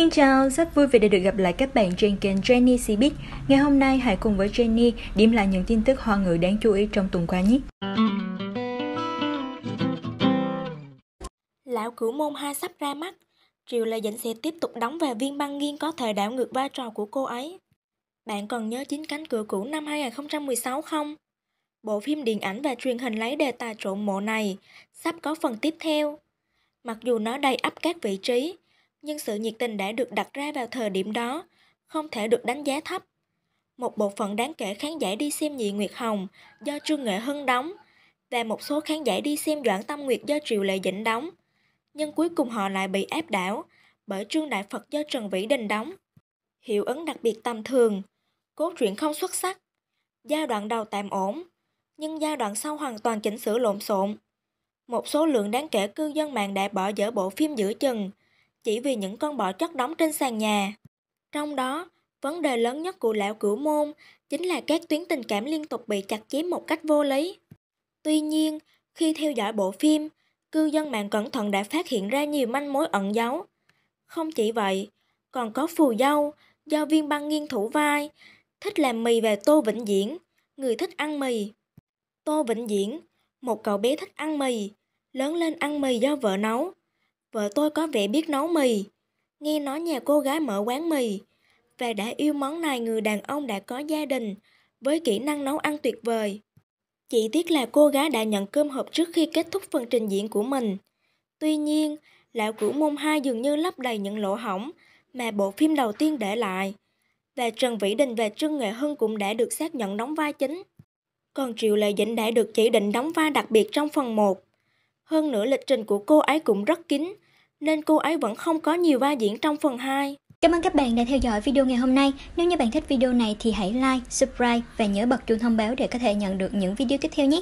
Xin chào, rất vui vì đã được gặp lại các bạn trên kênh Jenny Cbiz. Ngày hôm nay hãy cùng với Jenny điểm lại những tin tức hoa ngữ đáng chú ý trong tuần qua nhé. Lão cửu môn 2 sắp ra mắt, Triều Lê Dĩnh sẽ tiếp tục đóng và viên băng nghiên có thể đảo ngược vai trò của cô ấy. Bạn còn nhớ chính cánh cửa cũ năm 2016 không? Bộ phim điện ảnh và truyền hình lấy đề tài trộn mộ này sắp có phần tiếp theo. Mặc dù nó đầy ắp các vị trí, nhưng sự nhiệt tình đã được đặt ra vào thời điểm đó, không thể được đánh giá thấp. Một bộ phận đáng kể khán giả đi xem Nhị Nguyệt Hồng do Trương Nghệ Hưng đóng và một số khán giả đi xem Doãn Tâm Nguyệt do Triệu Lệ Dĩnh đóng. Nhưng cuối cùng họ lại bị áp đảo bởi Trương Đại Phật do Trần Vĩ Đình đóng. Hiệu ứng đặc biệt tầm thường, cốt truyện không xuất sắc, giai đoạn đầu tạm ổn, nhưng giai đoạn sau hoàn toàn chỉnh sửa lộn xộn. Một số lượng đáng kể cư dân mạng đã bỏ dở bộ phim giữa chừng chỉ vì những con bọ chất đóng trên sàn nhà. Trong đó, vấn đề lớn nhất của lão cửu môn chính là các tuyến tình cảm liên tục bị chặt chém một cách vô lý. Tuy nhiên, khi theo dõi bộ phim, cư dân mạng cẩn thận đã phát hiện ra nhiều manh mối ẩn giấu. Không chỉ vậy, còn có phù dâu, do viên băng nghiên thủ vai, thích làm mì về Tô Vĩnh Diễn, người thích ăn mì. Tô Vĩnh Diễn, một cậu bé thích ăn mì, lớn lên ăn mì do vợ nấu, vợ tôi có vẻ biết nấu mì. Nghe nói nhà cô gái mở quán mì và đã yêu món này người đàn ông đã có gia đình với kỹ năng nấu ăn tuyệt vời. Chỉ tiếc là cô gái đã nhận cơm hộp trước khi kết thúc phần trình diễn của mình. Tuy nhiên, lão cửu môn hai dường như lấp đầy những lỗ hỏng mà bộ phim đầu tiên để lại. Và Trần Vĩ Đình và Trương Nghệ Hưng cũng đã được xác nhận đóng vai chính. Còn Triệu Lệ Dĩnh đã được chỉ định đóng vai đặc biệt trong phần 1. Hơn nữa lịch trình của cô ấy cũng rất kín, nên cô ấy vẫn không có nhiều va diễn trong phần 2. Cảm ơn các bạn đã theo dõi video ngày hôm nay. Nếu như bạn thích video này thì hãy like, subscribe và nhớ bật chuông thông báo để có thể nhận được những video tiếp theo nhé.